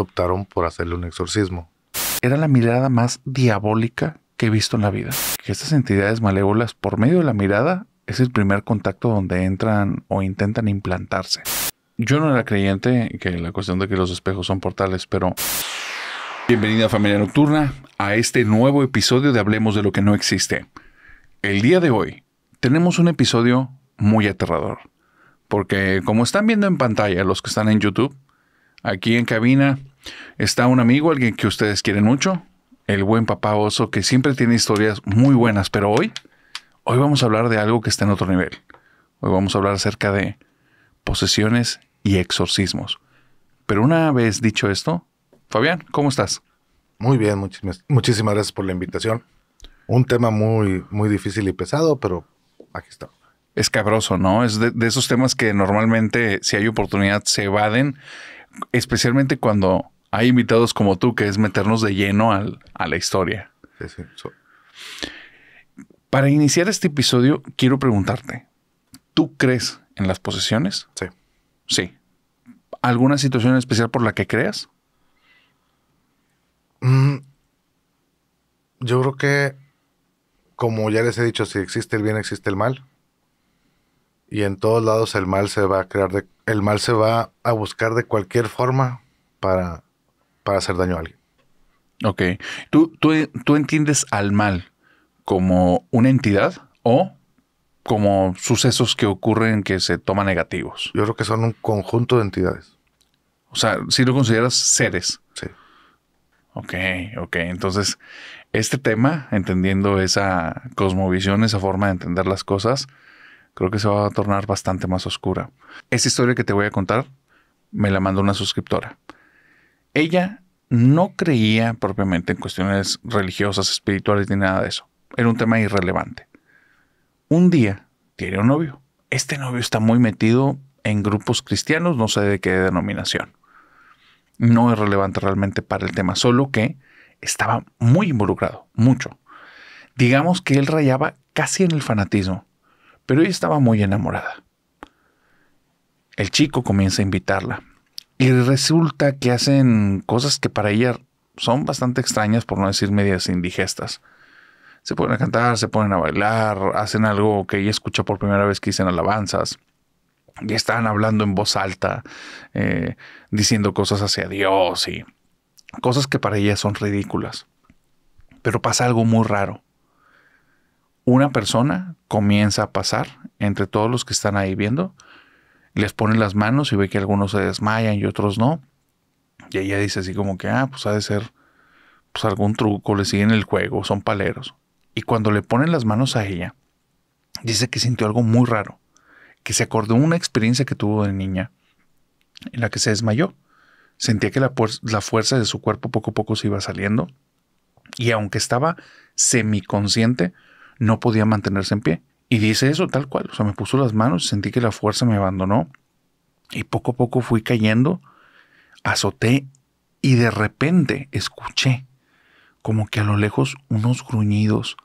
optaron por hacerle un exorcismo. Era la mirada más diabólica que he visto en la vida. Que estas entidades malévolas, por medio de la mirada, es el primer contacto donde entran o intentan implantarse. Yo no era creyente que la cuestión de que los espejos son portales, pero... Bienvenida familia nocturna a este nuevo episodio de Hablemos de lo que no existe. El día de hoy tenemos un episodio muy aterrador, porque como están viendo en pantalla los que están en YouTube, Aquí en cabina está un amigo, alguien que ustedes quieren mucho, el buen papá oso, que siempre tiene historias muy buenas, pero hoy, hoy vamos a hablar de algo que está en otro nivel. Hoy vamos a hablar acerca de posesiones y exorcismos. Pero una vez dicho esto, Fabián, ¿cómo estás? Muy bien, muchísimas, muchísimas gracias por la invitación. Un tema muy, muy difícil y pesado, pero aquí está. Es cabroso, ¿no? Es de, de esos temas que normalmente, si hay oportunidad, se evaden especialmente cuando hay invitados como tú, que es meternos de lleno a la historia. Para iniciar este episodio, quiero preguntarte, ¿tú crees en las posesiones? Sí. Sí. ¿Alguna situación especial por la que creas? Mm, yo creo que, como ya les he dicho, si existe el bien, existe el mal. Y en todos lados el mal se va a crear de el mal se va a buscar de cualquier forma para, para hacer daño a alguien. Ok. ¿Tú, tú, tú entiendes al mal como una entidad o como sucesos que ocurren que se toman negativos? Yo creo que son un conjunto de entidades. O sea, si lo consideras seres. Sí. Ok, ok. Entonces, este tema, entendiendo esa cosmovisión, esa forma de entender las cosas, creo que se va a tornar bastante más oscura. Esa historia que te voy a contar me la mandó una suscriptora. Ella no creía propiamente en cuestiones religiosas, espirituales ni nada de eso. Era un tema irrelevante. Un día tiene un novio. Este novio está muy metido en grupos cristianos, no sé de qué denominación. No es relevante realmente para el tema, solo que estaba muy involucrado, mucho. Digamos que él rayaba casi en el fanatismo pero ella estaba muy enamorada. El chico comienza a invitarla y resulta que hacen cosas que para ella son bastante extrañas, por no decir medias indigestas. Se ponen a cantar, se ponen a bailar, hacen algo que ella escucha por primera vez que dicen alabanzas. Y están hablando en voz alta, eh, diciendo cosas hacia Dios y cosas que para ella son ridículas. Pero pasa algo muy raro una persona comienza a pasar entre todos los que están ahí viendo, les pone las manos y ve que algunos se desmayan y otros no. Y ella dice así como que, ah, pues ha de ser pues algún truco, le siguen el juego, son paleros. Y cuando le ponen las manos a ella, dice que sintió algo muy raro, que se acordó una experiencia que tuvo de niña en la que se desmayó. Sentía que la fuerza de su cuerpo poco a poco se iba saliendo y aunque estaba semiconsciente, no podía mantenerse en pie. Y dice eso tal cual, o sea, me puso las manos, sentí que la fuerza me abandonó y poco a poco fui cayendo, azoté y de repente escuché como que a lo lejos unos gruñidos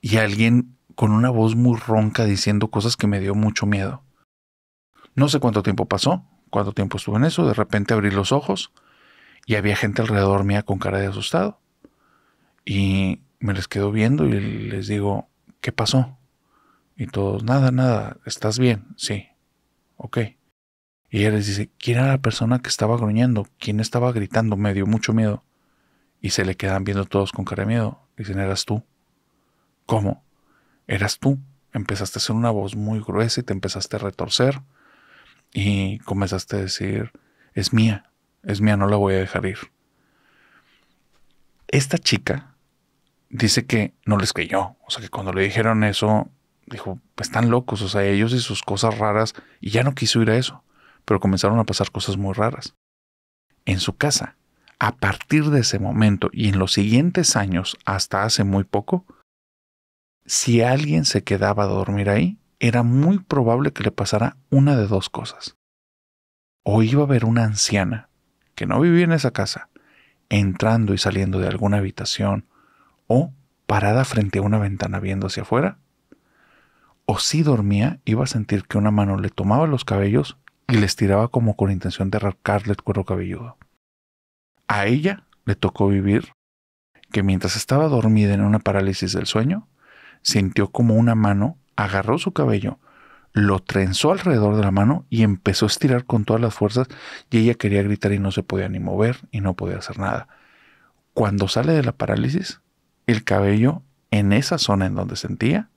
y alguien con una voz muy ronca diciendo cosas que me dio mucho miedo. No sé cuánto tiempo pasó, cuánto tiempo estuve en eso, de repente abrí los ojos y había gente alrededor mía con cara de asustado. Y me les quedo viendo y les digo, ¿qué pasó? Y todos, nada, nada, ¿estás bien? Sí, ok. Y ella les dice, ¿quién era la persona que estaba gruñendo? ¿Quién estaba gritando? Me dio mucho miedo. Y se le quedan viendo todos con cara de miedo. Dicen, eras tú. ¿Cómo? Eras tú. Empezaste a hacer una voz muy gruesa y te empezaste a retorcer. Y comenzaste a decir, es mía, es mía, no la voy a dejar ir. Esta chica dice que no les creyó. O sea, que cuando le dijeron eso, dijo, pues, están locos, o sea, ellos y sus cosas raras, y ya no quiso ir a eso, pero comenzaron a pasar cosas muy raras. En su casa, a partir de ese momento y en los siguientes años, hasta hace muy poco, si alguien se quedaba a dormir ahí, era muy probable que le pasara una de dos cosas. O iba a ver una anciana, que no vivía en esa casa, entrando y saliendo de alguna habitación, o parada frente a una ventana viendo hacia afuera. O si dormía, iba a sentir que una mano le tomaba los cabellos y les tiraba como con intención de arrancarle el cuero cabelludo. A ella le tocó vivir que mientras estaba dormida en una parálisis del sueño, sintió como una mano agarró su cabello, lo trenzó alrededor de la mano y empezó a estirar con todas las fuerzas y ella quería gritar y no se podía ni mover y no podía hacer nada. Cuando sale de la parálisis, el cabello en esa zona en donde sentía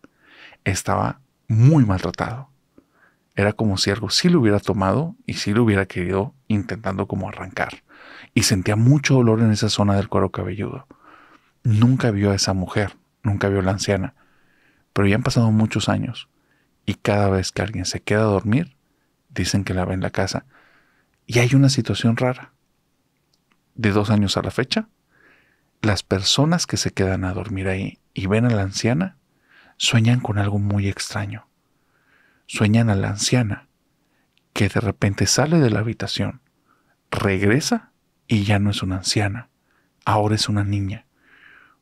estaba muy maltratado. Era como si algo sí lo hubiera tomado y sí lo hubiera querido intentando como arrancar. Y sentía mucho dolor en esa zona del cuero cabelludo. Nunca vio a esa mujer, nunca vio a la anciana. Pero ya han pasado muchos años y cada vez que alguien se queda a dormir, dicen que la ve en la casa. Y hay una situación rara. De dos años a la fecha, las personas que se quedan a dormir ahí y ven a la anciana, sueñan con algo muy extraño. Sueñan a la anciana, que de repente sale de la habitación, regresa y ya no es una anciana, ahora es una niña.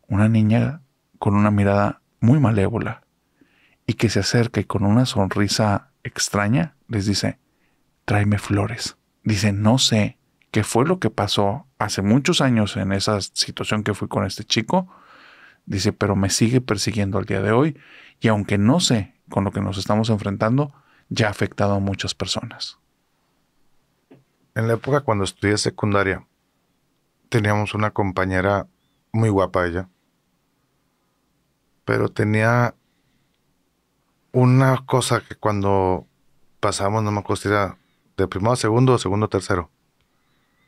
Una niña con una mirada muy malévola y que se acerca y con una sonrisa extraña les dice, tráeme flores. Dice, no sé qué fue lo que pasó hace muchos años en esa situación que fui con este chico, dice, pero me sigue persiguiendo al día de hoy y aunque no sé con lo que nos estamos enfrentando, ya ha afectado a muchas personas. En la época cuando estudié secundaria, teníamos una compañera muy guapa ella, pero tenía una cosa que cuando pasamos, no me acuerdo de primero a segundo o segundo a tercero,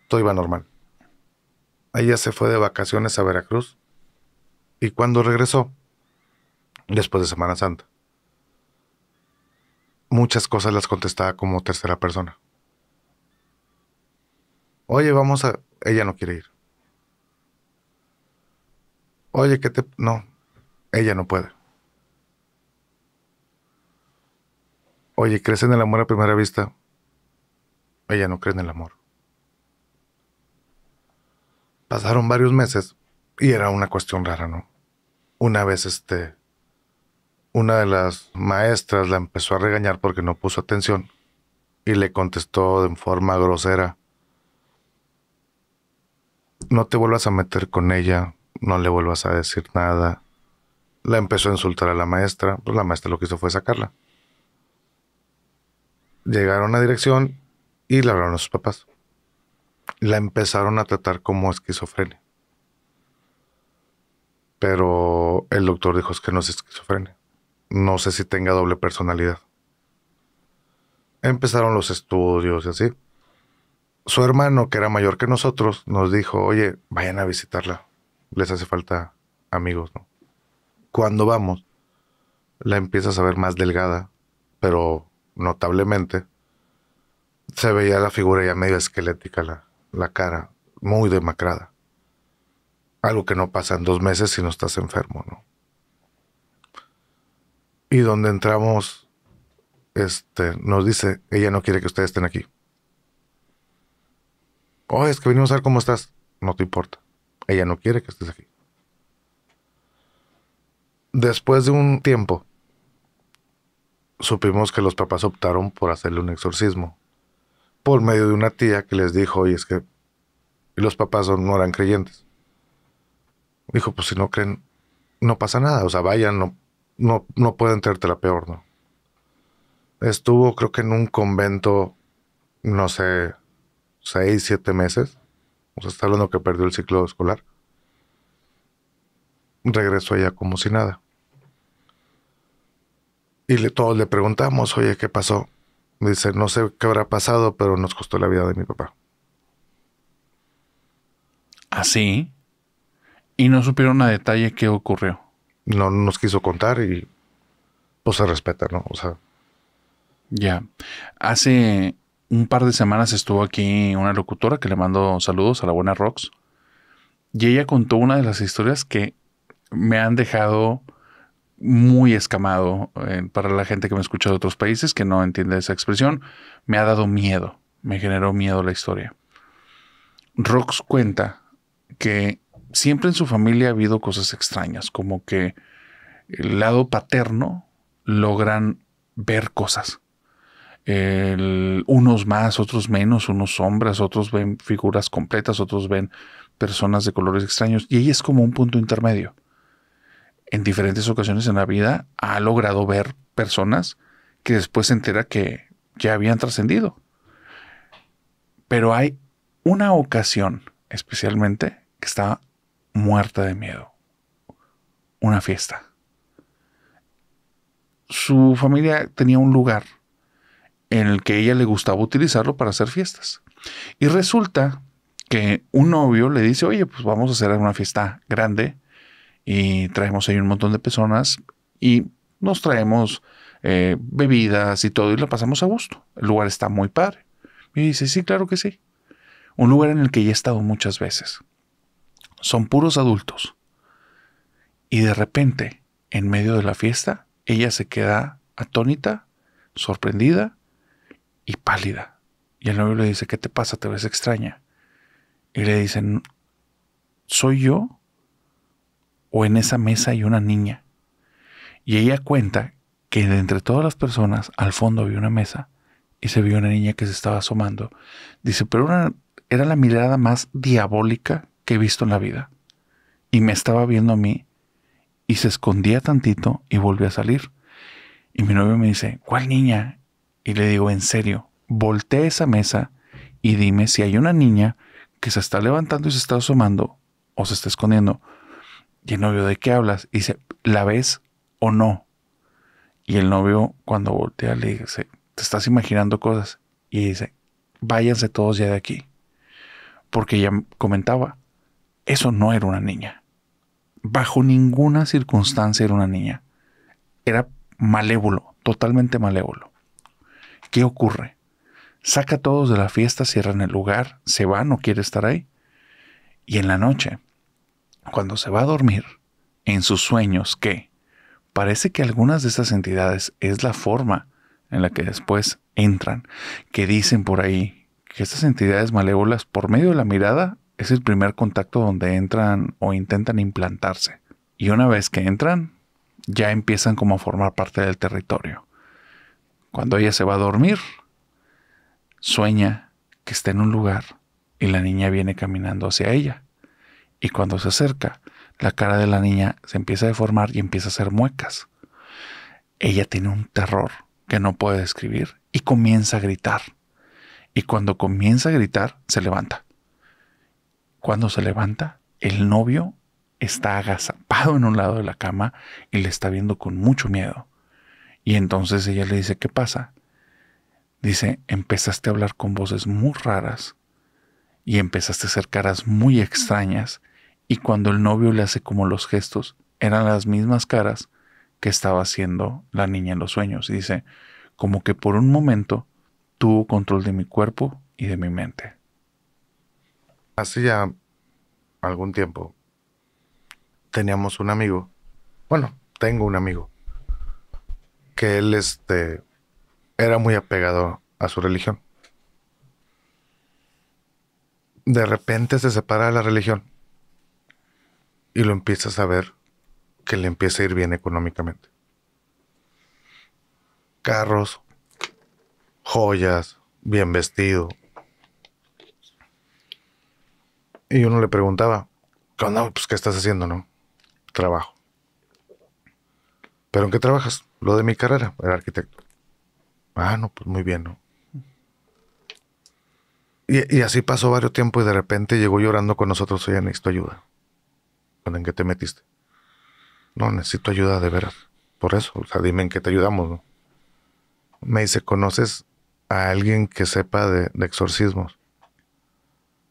todo iba normal. Ella se fue de vacaciones a Veracruz. ¿Y cuando regresó? Después de Semana Santa. Muchas cosas las contestaba como tercera persona. Oye, vamos a... Ella no quiere ir. Oye, ¿qué te...? No, ella no puede. Oye, ¿crees en el amor a primera vista? Ella no cree en el amor. Pasaron varios meses y era una cuestión rara, ¿no? Una vez este, una de las maestras la empezó a regañar porque no puso atención y le contestó de forma grosera, no te vuelvas a meter con ella, no le vuelvas a decir nada. La empezó a insultar a la maestra, pues la maestra lo que hizo fue sacarla. Llegaron a dirección y le hablaron a sus papás la empezaron a tratar como esquizofrenia. Pero el doctor dijo es que no es esquizofrenia. No sé si tenga doble personalidad. Empezaron los estudios y así. Su hermano, que era mayor que nosotros, nos dijo, oye, vayan a visitarla. Les hace falta amigos, ¿no? Cuando vamos, la empiezas a ver más delgada, pero notablemente se veía la figura ya medio esquelética, la, la cara muy demacrada. Algo que no pasa en dos meses si no estás enfermo, ¿no? Y donde entramos, este, nos dice, ella no quiere que ustedes estén aquí. Oh, es que venimos a ver cómo estás. No te importa. Ella no quiere que estés aquí. Después de un tiempo, supimos que los papás optaron por hacerle un exorcismo por medio de una tía que les dijo, y es que los papás no eran creyentes. Dijo, pues si no creen, no pasa nada, o sea, vayan, no, no, pueden tenerte la peor, ¿no? Estuvo creo que en un convento, no sé, seis, siete meses. O sea, está hablando que perdió el ciclo escolar. Regresó allá como si nada. Y le, todos le preguntamos, oye, ¿qué pasó? Dice, no sé qué habrá pasado, pero nos costó la vida de mi papá. ¿Así? ¿Y no supieron a detalle qué ocurrió? No nos quiso contar y pues se respeta, ¿no? O sea. Ya. Hace un par de semanas estuvo aquí una locutora que le mando saludos a la buena Rox. Y ella contó una de las historias que me han dejado muy escamado eh, para la gente que me escucha de otros países que no entiende esa expresión. Me ha dado miedo, me generó miedo la historia. Rox cuenta que siempre en su familia ha habido cosas extrañas, como que el lado paterno logran ver cosas. unos más, otros menos, unos sombras, otros ven figuras completas, otros ven personas de colores extraños. Y ahí es como un punto intermedio en diferentes ocasiones en la vida ha logrado ver personas que después se entera que ya habían trascendido. Pero hay una ocasión especialmente que está muerta de miedo. Una fiesta. Su familia tenía un lugar en el que ella le gustaba utilizarlo para hacer fiestas. Y resulta que un novio le dice, oye, pues vamos a hacer una fiesta grande y traemos ahí un montón de personas y nos traemos eh, bebidas y todo y la pasamos a gusto. El lugar está muy padre. Y dice, sí, claro que sí. Un lugar en el que ya he estado muchas veces. Son puros adultos. Y de repente, en medio de la fiesta, ella se queda atónita, sorprendida y pálida. Y el novio le dice, ¿qué te pasa? Te ves extraña. Y le dicen, soy yo o en esa mesa hay una niña. Y ella cuenta que de entre todas las personas al fondo había una mesa y se vio una niña que se estaba asomando. Dice, pero era la mirada más diabólica que he visto en la vida. Y me estaba viendo a mí y se escondía tantito y volvió a salir. Y mi novio me dice, ¿cuál niña? Y le digo, en serio, volteé esa mesa y dime si hay una niña que se está levantando y se está asomando o se está escondiendo. Y el novio, ¿de qué hablas? dice, ¿la ves o no? Y el novio, cuando voltea, le dice, te estás imaginando cosas. Y dice, váyanse todos ya de aquí. Porque ya comentaba, eso no era una niña. Bajo ninguna circunstancia era una niña. Era malévolo, totalmente malévolo. ¿Qué ocurre? Saca a todos de la fiesta, cierran el lugar, se va, no quiere estar ahí. Y en la noche, cuando se va a dormir, en sus sueños, que parece que algunas de esas entidades es la forma en la que después entran, que dicen por ahí que estas entidades malévolas por medio de la mirada es el primer contacto donde entran o intentan implantarse. Y una vez que entran, ya empiezan como a formar parte del territorio. Cuando ella se va a dormir, sueña que está en un lugar y la niña viene caminando hacia ella. Y cuando se acerca, la cara de la niña se empieza a deformar y empieza a hacer muecas. Ella tiene un terror que no puede describir y comienza a gritar. Y cuando comienza a gritar, se levanta. Cuando se levanta, el novio está agazapado en un lado de la cama y le está viendo con mucho miedo. Y entonces ella le dice, ¿qué pasa? Dice, empezaste a hablar con voces muy raras y empezaste a hacer caras muy extrañas y cuando el novio le hace como los gestos, eran las mismas caras que estaba haciendo la niña en los sueños. Y dice, como que por un momento tuvo control de mi cuerpo y de mi mente. Hace ya algún tiempo teníamos un amigo, bueno, tengo un amigo, que él este, era muy apegado a su religión. De repente se separa de la religión y lo empiezas a ver que le empieza a ir bien económicamente. Carros, joyas, bien vestido. Y uno le preguntaba, ¿qué pues, ¿qué estás haciendo, no? Trabajo. ¿Pero en qué trabajas? Lo de mi carrera, el arquitecto. Ah, no, pues muy bien, ¿no? Y, y así pasó varios tiempo y de repente llegó llorando con nosotros, oye, necesito ayuda. ¿en qué te metiste? No, necesito ayuda de veras. Por eso, o sea, dime en qué te ayudamos. ¿no? Me dice, ¿conoces a alguien que sepa de, exorcismos?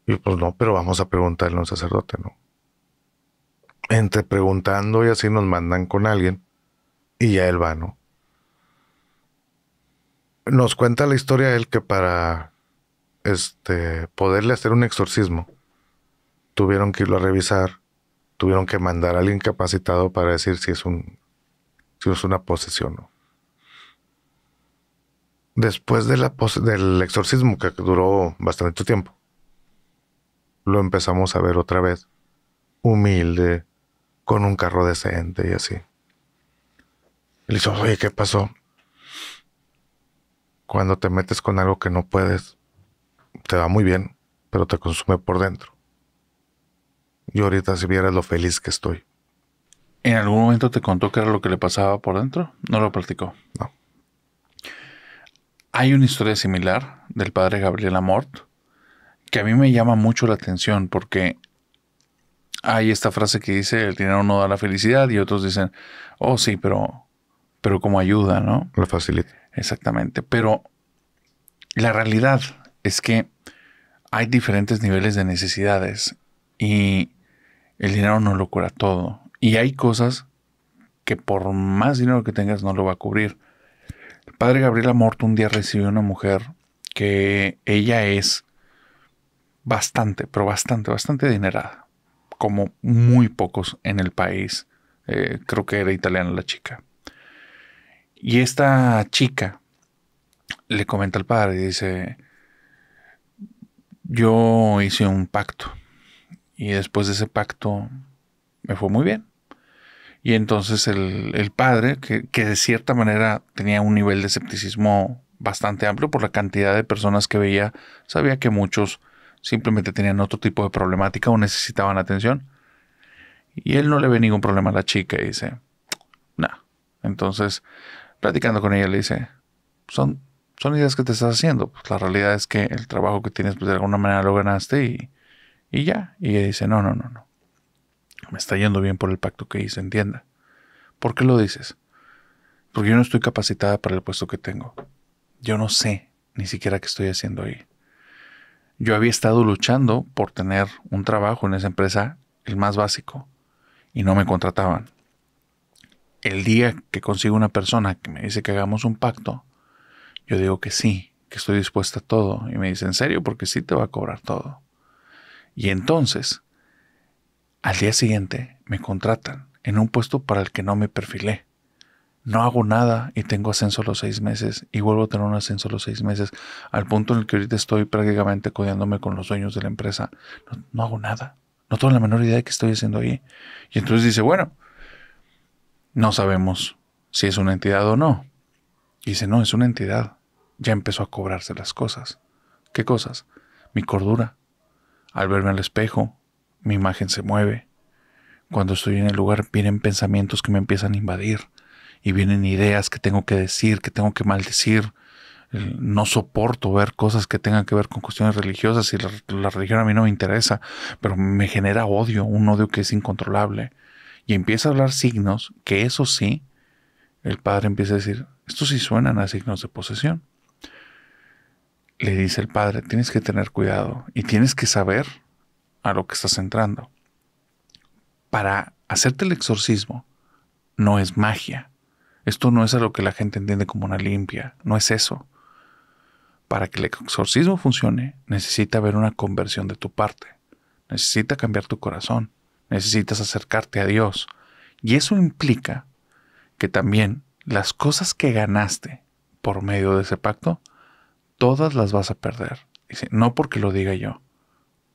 Y pues no, pero vamos a preguntarle a un sacerdote, ¿no? Entre preguntando y así nos mandan con alguien y ya él va, ¿no? Nos cuenta la historia él que para este, poderle hacer un exorcismo tuvieron que irlo a revisar tuvieron que mandar a alguien capacitado para decir si es, un, si es una posesión o no. Después de la del exorcismo, que duró bastante tiempo, lo empezamos a ver otra vez, humilde, con un carro decente y así. Y le oye, ¿qué pasó? Cuando te metes con algo que no puedes, te va muy bien, pero te consume por dentro. Yo ahorita si vieras lo feliz que estoy. ¿En algún momento te contó qué era lo que le pasaba por dentro? No lo platicó. No. Hay una historia similar del padre Gabriel Amort que a mí me llama mucho la atención porque hay esta frase que dice el dinero no da la felicidad y otros dicen, oh sí, pero, pero como ayuda, ¿no? Lo facilita. Exactamente. Pero la realidad es que hay diferentes niveles de necesidades y el dinero no lo cura todo. Y hay cosas que por más dinero que tengas no lo va a cubrir. El padre Gabriela Morto un día recibió una mujer que ella es bastante, pero bastante, bastante adinerada. Como muy pocos en el país. Eh, creo que era italiana la chica. Y esta chica le comenta al padre, dice, yo hice un pacto y después de ese pacto me fue muy bien. Y entonces el, padre, que, de cierta manera tenía un nivel de escepticismo bastante amplio por la cantidad de personas que veía, sabía que muchos simplemente tenían otro tipo de problemática o necesitaban atención. Y él no le ve ningún problema a la chica y dice, nah. Entonces, platicando con ella, le dice, son, son ideas que te estás haciendo. Pues la realidad es que el trabajo que tienes, pues de alguna manera lo ganaste y y ya, y ella dice, no, no, no, no. Me está yendo bien por el pacto que hice, entienda. ¿Por qué lo dices? Porque yo no estoy capacitada para el puesto que tengo. Yo no sé ni siquiera qué estoy haciendo ahí. Yo había estado luchando por tener un trabajo en esa empresa, el más básico, y no me contrataban. El día que consigo una persona que me dice que hagamos un pacto, yo digo que sí, que estoy dispuesta a todo, y me dice, en serio, porque sí te va a cobrar todo. Y entonces, al día siguiente, me contratan en un puesto para el que no me perfilé. No hago nada y tengo ascenso a los seis meses y vuelvo a tener un ascenso a los seis meses, al punto en el que ahorita estoy prácticamente codeándome con los dueños de la empresa. No, no hago nada. No tengo la menor idea de qué estoy haciendo ahí. Y entonces dice, bueno, no sabemos si es una entidad o no. Y dice, no, es una entidad. Ya empezó a cobrarse las cosas. ¿Qué cosas? Mi cordura, al verme al espejo, mi imagen se mueve. Cuando estoy en el lugar vienen pensamientos que me empiezan a invadir y vienen ideas que tengo que decir, que tengo que maldecir. No soporto ver cosas que tengan que ver con cuestiones religiosas y la, religión a mí no me interesa, pero me genera odio, un odio que es incontrolable. Y empieza a hablar signos que eso sí, el padre empieza a decir, esto sí suenan a signos de posesión le dice el padre, tienes que tener cuidado y tienes que saber a lo que estás entrando. Para hacerte el exorcismo no es magia. Esto no es a lo que la gente entiende como una limpia, no es eso. Para que el exorcismo funcione, necesita haber una conversión de tu parte, necesita cambiar tu corazón, necesitas acercarte a Dios. Y eso implica que también las cosas que ganaste por medio de ese pacto, todas las vas a perder. Dice, no porque lo diga yo,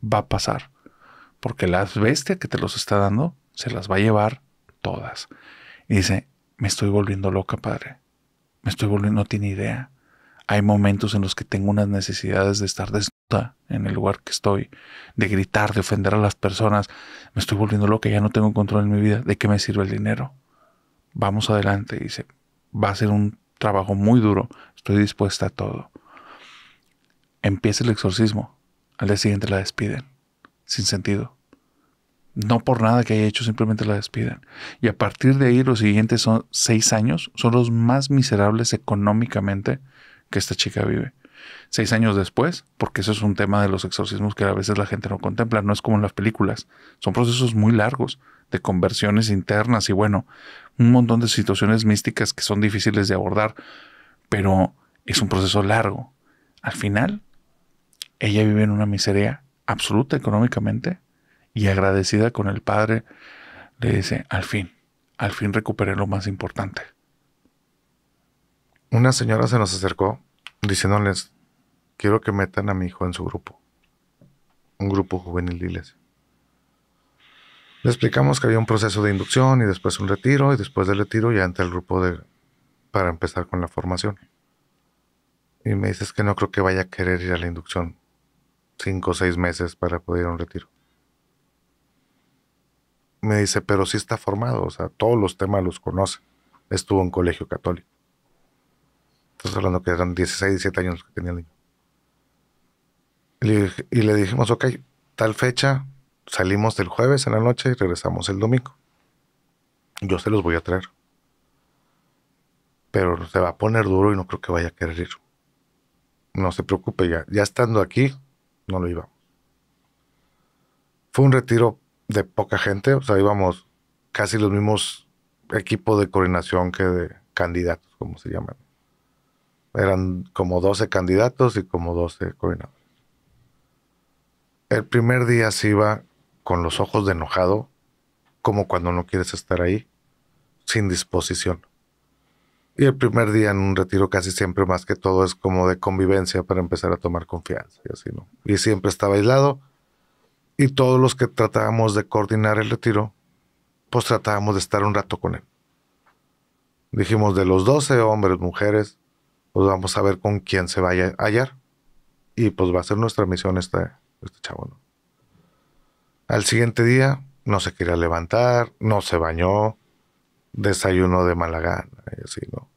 va a pasar. Porque la bestia que te los está dando se las va a llevar todas. Y dice, me estoy volviendo loca, padre. Me estoy volviendo, no tiene idea. Hay momentos en los que tengo unas necesidades de estar desnuda en el lugar que estoy, de gritar, de ofender a las personas. Me estoy volviendo loca, ya no tengo control en mi vida. ¿De qué me sirve el dinero? Vamos adelante, dice. Va a ser un trabajo muy duro. Estoy dispuesta a todo empieza el exorcismo. Al día siguiente la despiden. Sin sentido. No por nada que haya hecho, simplemente la despiden. Y a partir de ahí, los siguientes son seis años, son los más miserables económicamente que esta chica vive. Seis años después, porque eso es un tema de los exorcismos que a veces la gente no contempla, no es como en las películas, son procesos muy largos de conversiones internas y bueno, un montón de situaciones místicas que son difíciles de abordar, pero es un proceso largo. Al final, ella vive en una miseria absoluta económicamente y agradecida con el padre, le dice, al fin, al fin recuperé lo más importante. Una señora se nos acercó diciéndoles, quiero que metan a mi hijo en su grupo, un grupo juvenil de iglesia. Le explicamos que había un proceso de inducción y después un retiro y después del retiro ya entra el grupo de, para empezar con la formación. Y me dices que no creo que vaya a querer ir a la inducción cinco o seis meses para poder ir a un retiro. Me dice, pero sí está formado, o sea, todos los temas los conoce. Estuvo en colegio católico. Estás hablando que eran 16, 17 años que tenía el niño. Y le, dijimos, ok, tal fecha, salimos del jueves en la noche y regresamos el domingo. Yo se los voy a traer. Pero se va a poner duro y no creo que vaya a querer ir. No se preocupe, ya, ya estando aquí, no lo iba. Fue un retiro de poca gente, o sea, íbamos casi los mismos equipos de coordinación que de candidatos, como se llaman. Eran como 12 candidatos y como 12 coordinadores. El primer día se iba con los ojos de enojado, como cuando no quieres estar ahí, sin disposición. Y el primer día en un retiro casi siempre más que todo es como de convivencia para empezar a tomar confianza y así, ¿no? Y siempre estaba aislado y todos los que tratábamos de coordinar el retiro, pues tratábamos de estar un rato con él. Dijimos, de los 12 hombres, mujeres, pues vamos a ver con quién se vaya a hallar. Y pues va a ser nuestra misión este, este chavo, Al siguiente día no se quería levantar, no se bañó, desayuno de mala así, ¿no?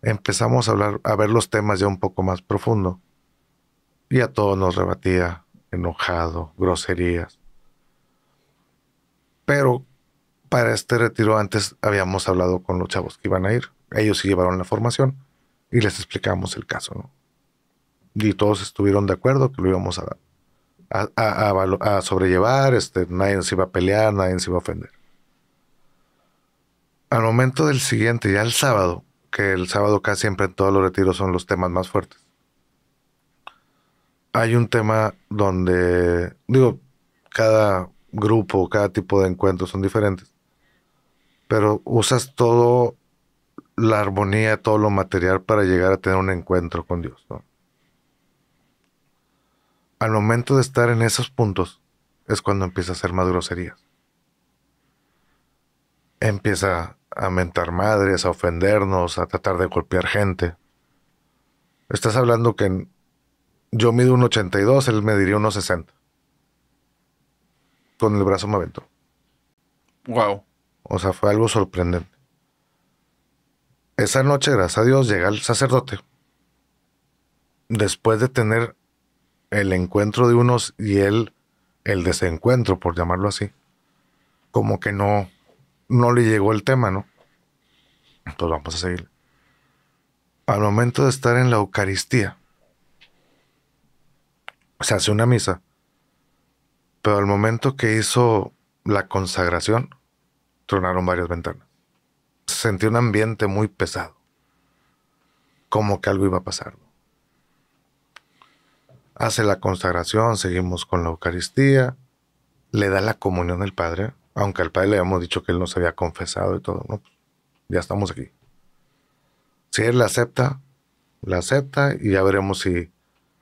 Empezamos a hablar, a ver los temas ya un poco más profundo. Y a todos nos rebatía, enojado, groserías. Pero para este retiro antes habíamos hablado con los chavos que iban a ir. Ellos sí llevaron la formación y les explicamos el caso, Y todos estuvieron de acuerdo que lo íbamos a, a, sobrellevar, este, nadie se iba a pelear, nadie se iba a ofender al momento del siguiente, ya el sábado, que el sábado casi siempre en todos los retiros son los temas más fuertes. Hay un tema donde, digo, cada grupo, cada tipo de encuentros son diferentes, pero usas todo la armonía, todo lo material para llegar a tener un encuentro con Dios. Al momento de estar en esos puntos es cuando empieza a hacer más groserías. Empieza a mentar madres, a ofendernos, a tratar de golpear gente. Estás hablando que yo mido un 82, él me diría unos 60. Con el brazo me aventó. Wow. O sea, fue algo sorprendente. Esa noche, gracias a Dios, llega el sacerdote. Después de tener el encuentro de unos y él el desencuentro, por llamarlo así, como que no, no le llegó el tema, ¿no? Pues vamos a seguir. Al momento de estar en la Eucaristía, se hace una misa, pero al momento que hizo la consagración, tronaron varias ventanas. Se sentía un ambiente muy pesado, como que algo iba a pasar. Hace la consagración, seguimos con la Eucaristía, le da la comunión del Padre, aunque al padre le habíamos dicho que él no se había confesado y todo, no, ya estamos aquí. Si él la acepta, la acepta y ya veremos si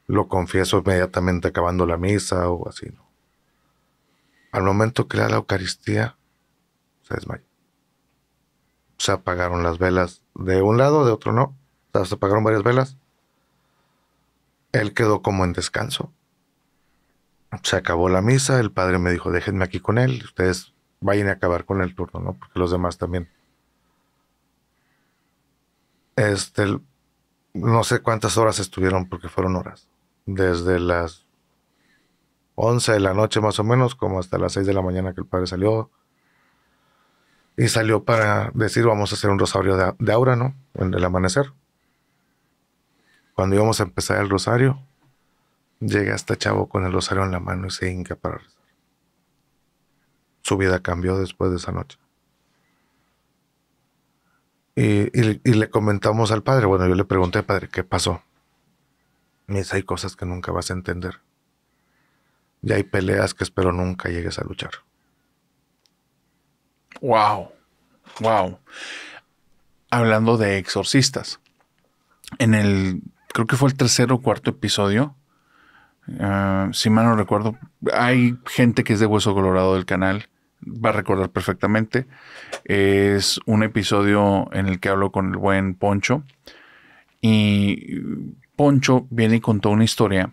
lo confieso inmediatamente acabando la misa o así, ¿no? Al momento que era la Eucaristía, se desmayó. Se apagaron las velas de un lado, de otro no. se apagaron varias velas. Él quedó como en descanso. Se acabó la misa, el padre me dijo, déjenme aquí con él, ustedes vayan a acabar con el turno, ¿no? Porque los demás también. Este, no sé cuántas horas estuvieron, porque fueron horas. Desde las 11 de la noche más o menos, como hasta las 6 de la mañana que el padre salió. Y salió para decir, vamos a hacer un rosario de, de aura, ¿no? En el amanecer. Cuando íbamos a empezar el rosario, llega hasta este chavo con el rosario en la mano y se hinca para su vida cambió después de esa noche. Y, le comentamos al padre, bueno, yo le pregunté, padre, ¿qué pasó? Me dice, hay cosas que nunca vas a entender. Y hay peleas que espero nunca llegues a luchar. Wow, wow. Hablando de exorcistas, en el, creo que fue el tercer o cuarto episodio, eh, si mal no recuerdo, hay gente que es de Hueso Colorado del canal va a recordar perfectamente. Es un episodio en el que hablo con el buen Poncho. Y Poncho viene y contó una historia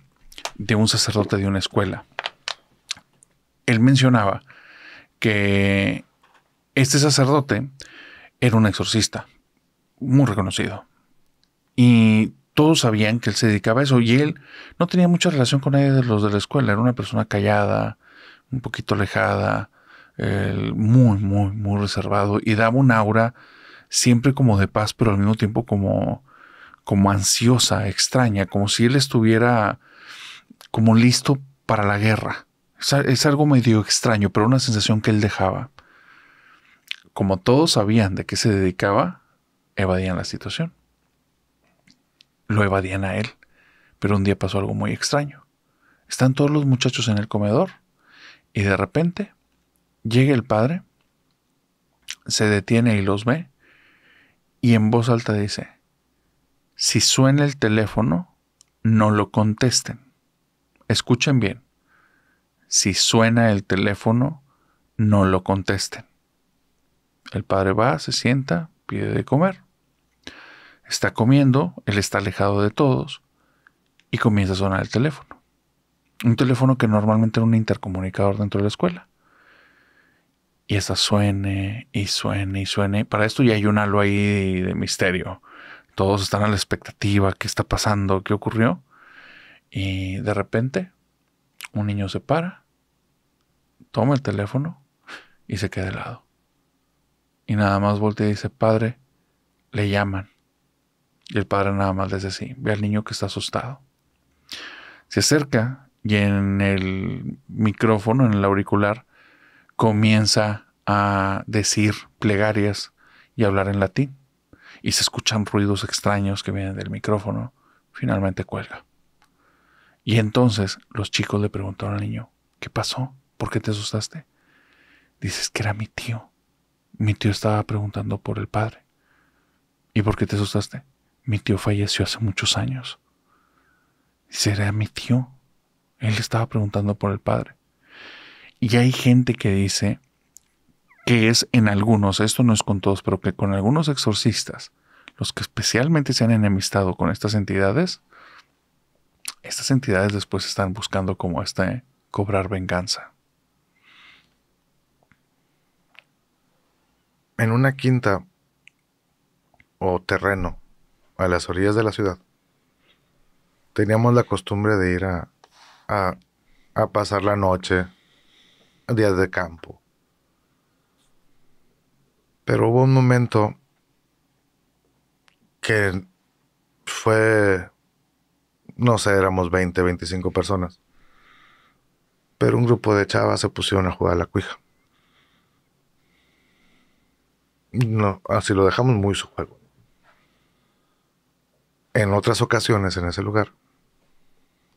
de un sacerdote de una escuela. Él mencionaba que este sacerdote era un exorcista muy reconocido. Y todos sabían que él se dedicaba a eso. Y él no tenía mucha relación con nadie de los de la escuela. Era una persona callada, un poquito alejada, muy, muy, muy reservado y daba un aura siempre como de paz, pero al mismo tiempo como, como ansiosa, extraña, como si él estuviera como listo para la guerra. es algo medio extraño, pero una sensación que él dejaba. Como todos sabían de qué se dedicaba, evadían la situación. Lo evadían a él, pero un día pasó algo muy extraño. Están todos los muchachos en el comedor y de repente Llega el padre, se detiene y los ve, y en voz alta dice, si suena el teléfono, no lo contesten. Escuchen bien, si suena el teléfono, no lo contesten. El padre va, se sienta, pide de comer. Está comiendo, él está alejado de todos y comienza a sonar el teléfono. Un teléfono que normalmente era un intercomunicador dentro de la escuela y esa suene y suene y suene. Para esto ya hay un halo ahí de misterio. Todos están a la expectativa, qué está pasando, qué ocurrió. Y de repente un niño se para, toma el teléfono y se queda de lado. Y nada más voltea y dice, padre, le llaman. Y el padre nada más le dice sí, ve al niño que está asustado. Se acerca y en el micrófono, en el auricular, comienza a decir plegarias y hablar en latín. Y se escuchan ruidos extraños que vienen del micrófono. Finalmente cuelga. Y entonces los chicos le preguntaron al niño, ¿qué pasó? ¿Por qué te asustaste? Dices que era mi tío. Mi tío estaba preguntando por el padre. ¿Y por qué te asustaste? Mi tío falleció hace muchos años. ¿Será mi tío? Él estaba preguntando por el padre. Y hay gente que dice que es en algunos, esto no es con todos, pero que con algunos exorcistas, los que especialmente se han enemistado con estas entidades, estas entidades después están buscando como este cobrar venganza. En una quinta o terreno a las orillas de la ciudad, teníamos la costumbre de ir a pasar la noche de campo. Pero hubo un momento que fue, no sé, éramos 20, 25 personas. Pero un grupo de chavas se pusieron a jugar a la cuija. No, así lo dejamos muy su juego. En otras ocasiones en ese lugar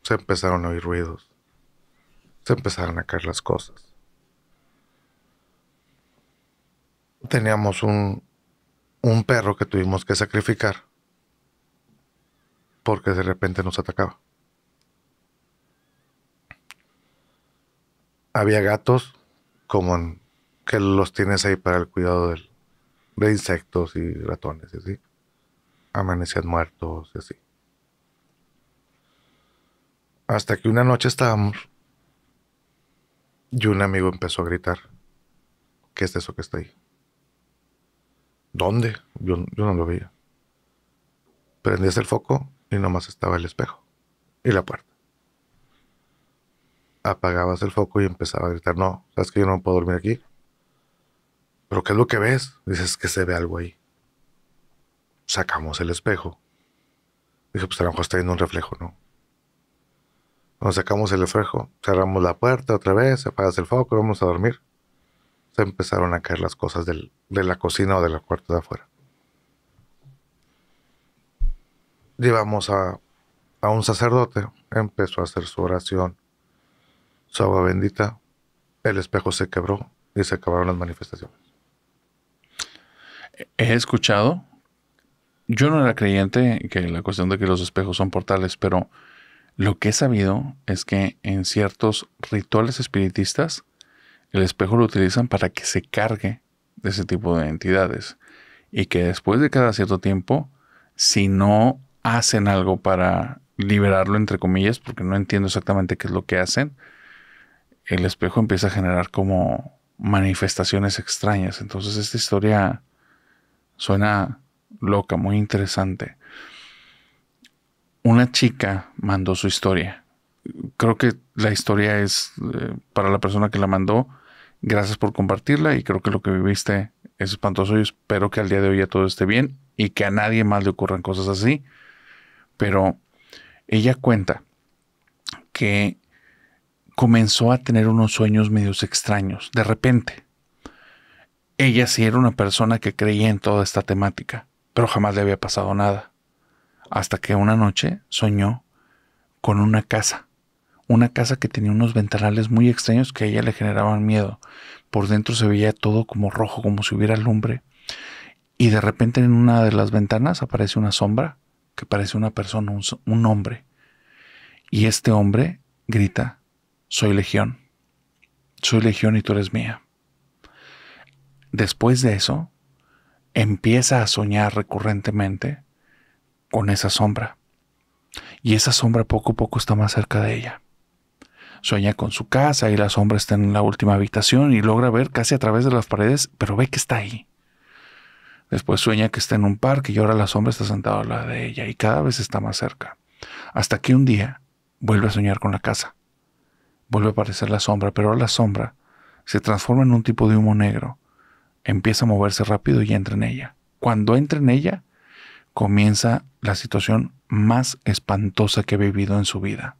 se empezaron a oír ruidos, se empezaron a caer las cosas. teníamos un, perro que tuvimos que sacrificar porque de repente nos atacaba. Había gatos como que los tienes ahí para el cuidado de insectos y ratones y así. Amanecían muertos y así. Hasta que una noche estábamos y un amigo empezó a gritar, ¿qué es eso que está ahí? ¿Dónde? Yo, no lo veía. Prendías el foco y nomás estaba el espejo y la puerta. Apagabas el foco y empezaba a gritar, no, sabes que yo no puedo dormir aquí. ¿Pero qué es lo que ves? Dices que se ve algo ahí. Sacamos el espejo. Dije, pues a lo mejor está viendo un reflejo, ¿no? Nos sacamos el reflejo, cerramos la puerta otra vez, apagas el foco, vamos a dormir se empezaron a caer las cosas de la cocina o de la cuarta de afuera. Llevamos a, a un sacerdote, empezó a hacer su oración, su agua bendita, el espejo se quebró y se acabaron las manifestaciones. He escuchado, yo no era creyente que la cuestión de que los espejos son portales, pero lo que he sabido es que en ciertos rituales espiritistas, el espejo lo utilizan para que se cargue de ese tipo de entidades y que después de cada cierto tiempo, si no hacen algo para liberarlo, entre comillas, porque no entiendo exactamente qué es lo que hacen, el espejo empieza a generar como manifestaciones extrañas. Entonces esta historia suena loca, muy interesante. Una chica mandó su historia. Creo que la historia es, eh, para la persona que la mandó, Gracias por compartirla y creo que lo que viviste es espantoso y espero que al día de hoy ya todo esté bien y que a nadie más le ocurran cosas así. Pero ella cuenta que comenzó a tener unos sueños medios extraños, de repente. Ella sí era una persona que creía en toda esta temática, pero jamás le había pasado nada. Hasta que una noche soñó con una casa una casa que tenía unos ventanales muy extraños que a ella le generaban miedo. Por dentro se veía todo como rojo, como si hubiera lumbre. Y de repente en una de las ventanas aparece una sombra que parece una persona, un, hombre. Y este hombre grita, soy legión, soy legión y tú eres mía. Después de eso, empieza a soñar recurrentemente con esa sombra. Y esa sombra poco a poco está más cerca de ella. Sueña con su casa y la sombra está en la última habitación y logra ver casi a través de las paredes, pero ve que está ahí. Después sueña que está en un parque y ahora la sombra está sentada al lado de ella y cada vez está más cerca. Hasta que un día vuelve a soñar con la casa. Vuelve a aparecer la sombra, pero ahora la sombra se transforma en un tipo de humo negro. Empieza a moverse rápido y entra en ella. Cuando entra en ella, comienza la situación más espantosa que ha vivido en su vida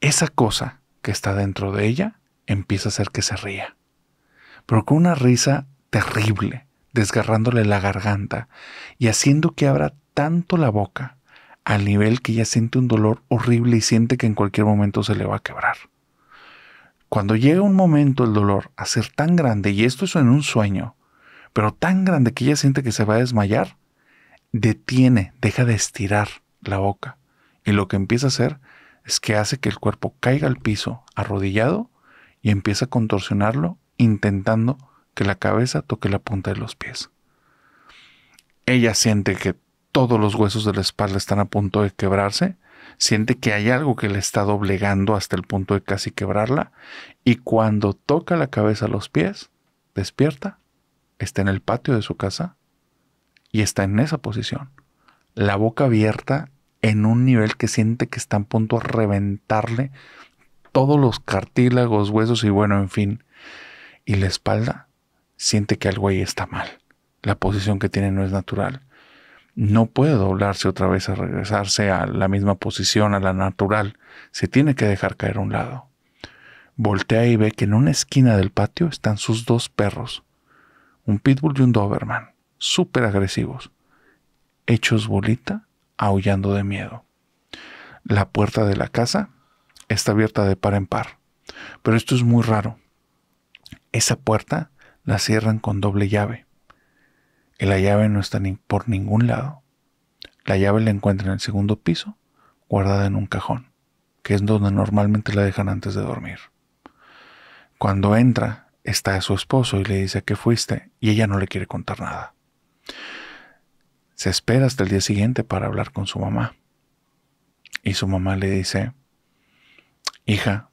esa cosa que está dentro de ella empieza a hacer que se ría. Pero con una risa terrible, desgarrándole la garganta y haciendo que abra tanto la boca al nivel que ella siente un dolor horrible y siente que en cualquier momento se le va a quebrar. Cuando llega un momento el dolor a ser tan grande, y esto es en un sueño, pero tan grande que ella siente que se va a desmayar, detiene, deja de estirar la boca. Y lo que empieza a hacer es que hace que el cuerpo caiga al piso arrodillado y empieza a contorsionarlo intentando que la cabeza toque la punta de los pies. Ella siente que todos los huesos de la espalda están a punto de quebrarse, siente que hay algo que le está doblegando hasta el punto de casi quebrarla y cuando toca la cabeza a los pies, despierta, está en el patio de su casa y está en esa posición, la boca abierta en un nivel que siente que está a punto de reventarle todos los cartílagos, huesos y bueno, en fin. Y la espalda siente que algo ahí está mal. La posición que tiene no es natural. No puede doblarse otra vez a regresarse a la misma posición, a la natural. Se tiene que dejar caer a un lado. Voltea y ve que en una esquina del patio están sus dos perros, un pitbull y un doberman, súper agresivos, hechos bolita aullando de miedo. La puerta de la casa está abierta de par en par, pero esto es muy raro. Esa puerta la cierran con doble llave. Y la llave no está por ningún lado. La llave la encuentra en el segundo piso, guardada en un cajón, que es donde normalmente la dejan antes de dormir. Cuando entra, está su esposo y le dice que fuiste, y ella no le quiere contar nada se espera hasta el día siguiente para hablar con su mamá. Y su mamá le dice, hija,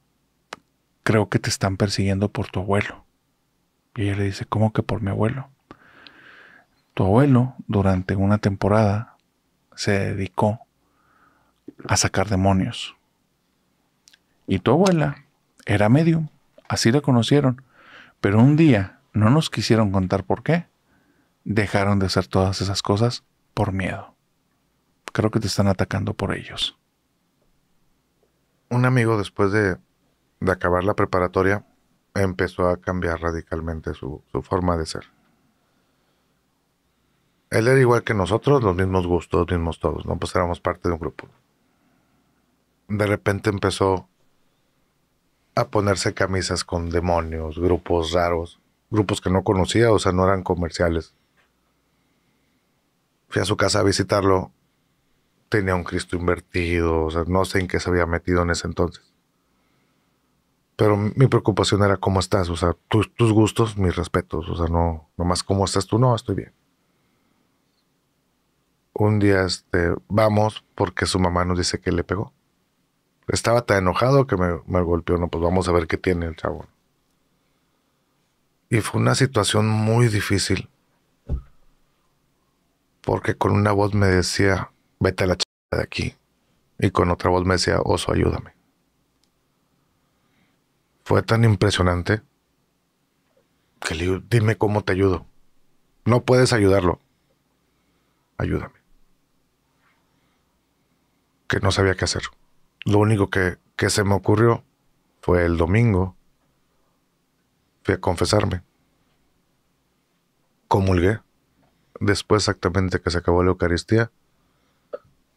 creo que te están persiguiendo por tu abuelo. Y ella le dice, ¿cómo que por mi abuelo? Tu abuelo durante una temporada se dedicó a sacar demonios. Y tu abuela era medio. así la conocieron, pero un día no nos quisieron contar por qué. Dejaron de hacer todas esas cosas por miedo. Creo que te están atacando por ellos. Un amigo después de, acabar la preparatoria empezó a cambiar radicalmente su, su forma de ser. Él era igual que nosotros, los mismos gustos, los mismos todos, ¿no? Pues éramos parte de un grupo. De repente empezó a ponerse camisas con demonios, grupos raros, grupos que no conocía, o sea, no eran comerciales. Fui a su casa a visitarlo. Tenía un Cristo invertido. O sea, no sé en qué se había metido en ese entonces. Pero mi preocupación era cómo estás. O sea, tus, gustos, mis respetos. O sea, no, nomás cómo estás tú. No, estoy bien. Un día este, vamos porque su mamá nos dice que le pegó. Estaba tan enojado que me, me golpeó. No, pues vamos a ver qué tiene el chavo. Y fue una situación muy difícil porque con una voz me decía, vete a la chica de aquí, y con otra voz me decía, oso, ayúdame. Fue tan impresionante que le digo, dime cómo te ayudo. No puedes ayudarlo. Ayúdame. Que no sabía qué hacer. Lo único que, que se me ocurrió fue el domingo. Fui a confesarme. Comulgué después exactamente que se acabó la Eucaristía,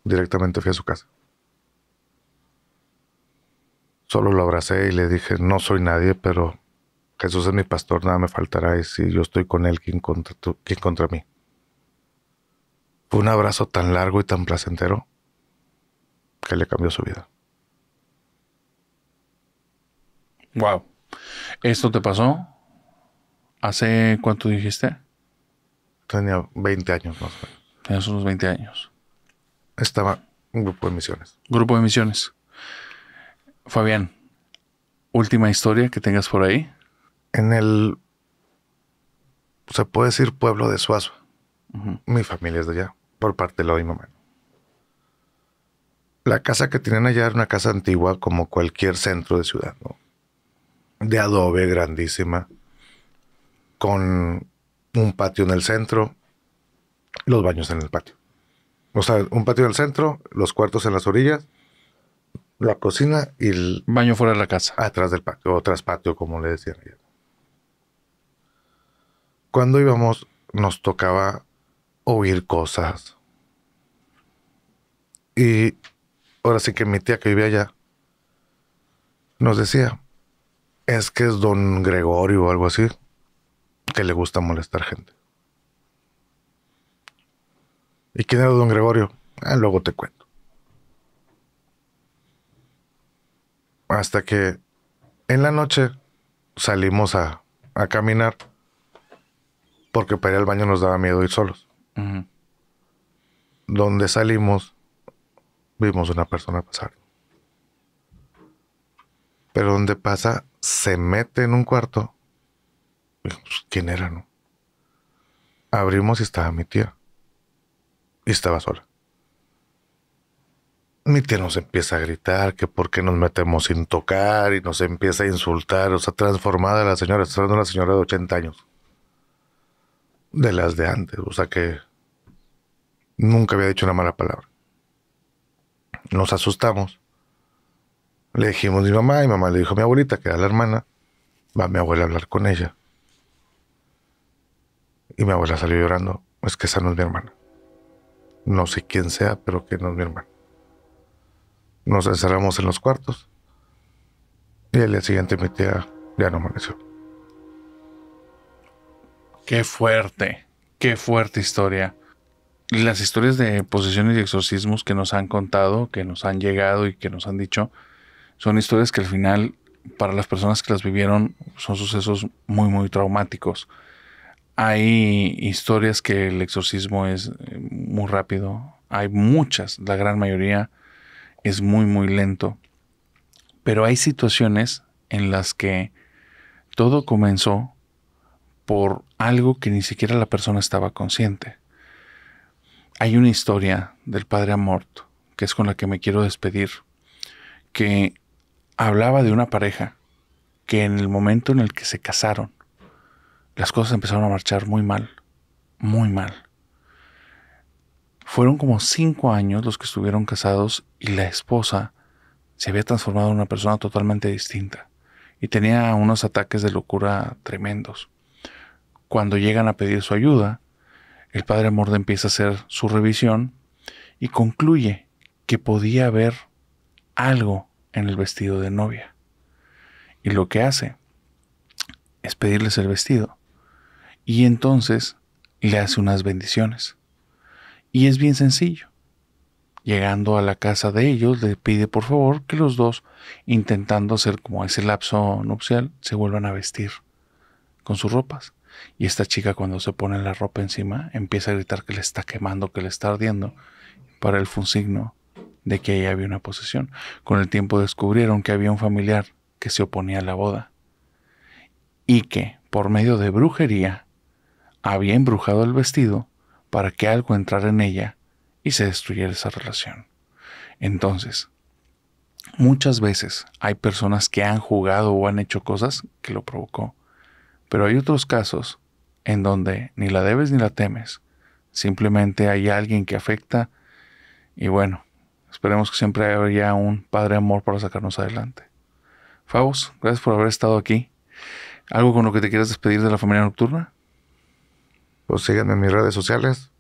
directamente fui a su casa. Solo lo abracé y le dije, no soy nadie, pero Jesús es mi pastor, nada me faltará, y si yo estoy con él, ¿quién contra, contra mí? Fue un abrazo tan largo y tan placentero que le cambió su vida. Wow. ¿Esto te pasó? ¿Hace cuánto dijiste? Tenía 20 años más o menos. Tenías unos 20 años. Estaba un grupo de misiones. Grupo de misiones. Fabián, última historia que tengas por ahí. En el, se puede decir pueblo de Suazo. Mi familia es de allá, por parte de la de mamá. La casa que tienen allá era una casa antigua como cualquier centro de ciudad, ¿no? De adobe grandísima, con un patio en el centro, los baños en el patio. O sea, un patio en el centro, los cuartos en las orillas, la cocina y el baño fuera de la casa. Atrás del patio, o tras patio, como le decían Cuando íbamos, nos tocaba oír cosas. Y ahora sí que mi tía que vivía allá nos decía, es que es don Gregorio o algo así que le gusta molestar gente. ¿Y quién era don Gregorio? Ah, luego te cuento. Hasta que en la noche salimos a, caminar porque para ir al baño nos daba miedo ir solos. Donde salimos, vimos una persona pasar. Pero donde pasa, se mete en un cuarto pues, ¿quién era, no? Abrimos y estaba mi tía. Y estaba sola. Mi tía nos empieza a gritar que por qué nos metemos sin tocar y nos empieza a insultar. O sea, transformada la señora, está hablando una señora de 80 años. De las de antes, o sea que nunca había dicho una mala palabra. Nos asustamos. Le dijimos a mi mamá y mamá le dijo a mi abuelita, que era la hermana, va a mi abuela a hablar con ella. Y mi abuela salió llorando. Es que esa no es mi hermana. No sé quién sea, pero que no es mi hermana. Nos encerramos en los cuartos. Y al día siguiente mi tía ya no amaneció. Qué fuerte, qué fuerte historia. Las historias de posesiones y exorcismos que nos han contado, que nos han llegado y que nos han dicho, son historias que al final, para las personas que las vivieron, son sucesos muy, muy traumáticos. Hay historias que el exorcismo es eh, muy rápido. Hay muchas, la gran mayoría es muy, muy lento. Pero hay situaciones en las que todo comenzó por algo que ni siquiera la persona estaba consciente. Hay una historia del padre Amort, que es con la que me quiero despedir, que hablaba de una pareja que en el momento en el que se casaron, las cosas empezaron a marchar muy mal, muy mal. Fueron como cinco años los que estuvieron casados y la esposa se había transformado en una persona totalmente distinta y tenía unos ataques de locura tremendos. Cuando llegan a pedir su ayuda, el padre Morde empieza a hacer su revisión y concluye que podía haber algo en el vestido de novia. Y lo que hace es pedirles el vestido y entonces le hace unas bendiciones. Y es bien sencillo. Llegando a la casa de ellos, le pide por favor que los dos, intentando hacer como ese lapso nupcial, se vuelvan a vestir con sus ropas. Y esta chica cuando se pone la ropa encima, empieza a gritar que le está quemando, que le está ardiendo. Para él fue un signo de que ahí había una posesión. Con el tiempo descubrieron que había un familiar que se oponía a la boda y que, por medio de brujería, había embrujado el vestido para que algo entrara en ella y se destruyera esa relación. Entonces, muchas veces hay personas que han jugado o han hecho cosas que lo provocó, pero hay otros casos en donde ni la debes ni la temes, simplemente hay alguien que afecta y bueno, esperemos que siempre haya un padre amor para sacarnos adelante. Favos, gracias por haber estado aquí. ¿Algo con lo que te quieras despedir de la familia nocturna? Pues síganme en mis redes sociales,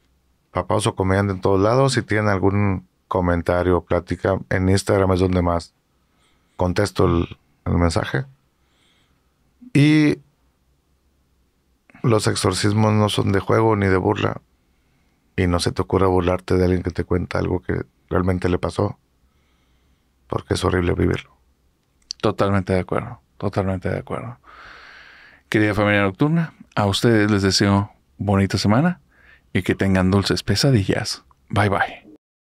Papá o Comediante en todos lados. Si tienen algún comentario, o plática, en Instagram es donde más contesto el, el mensaje. Y los exorcismos no son de juego ni de burla. Y no se te ocurra burlarte de alguien que te cuenta algo que realmente le pasó. Porque es horrible vivirlo. Totalmente de acuerdo. Totalmente de acuerdo. Querida familia nocturna, a ustedes les deseo bonita semana y que tengan dulces pesadillas. Bye bye.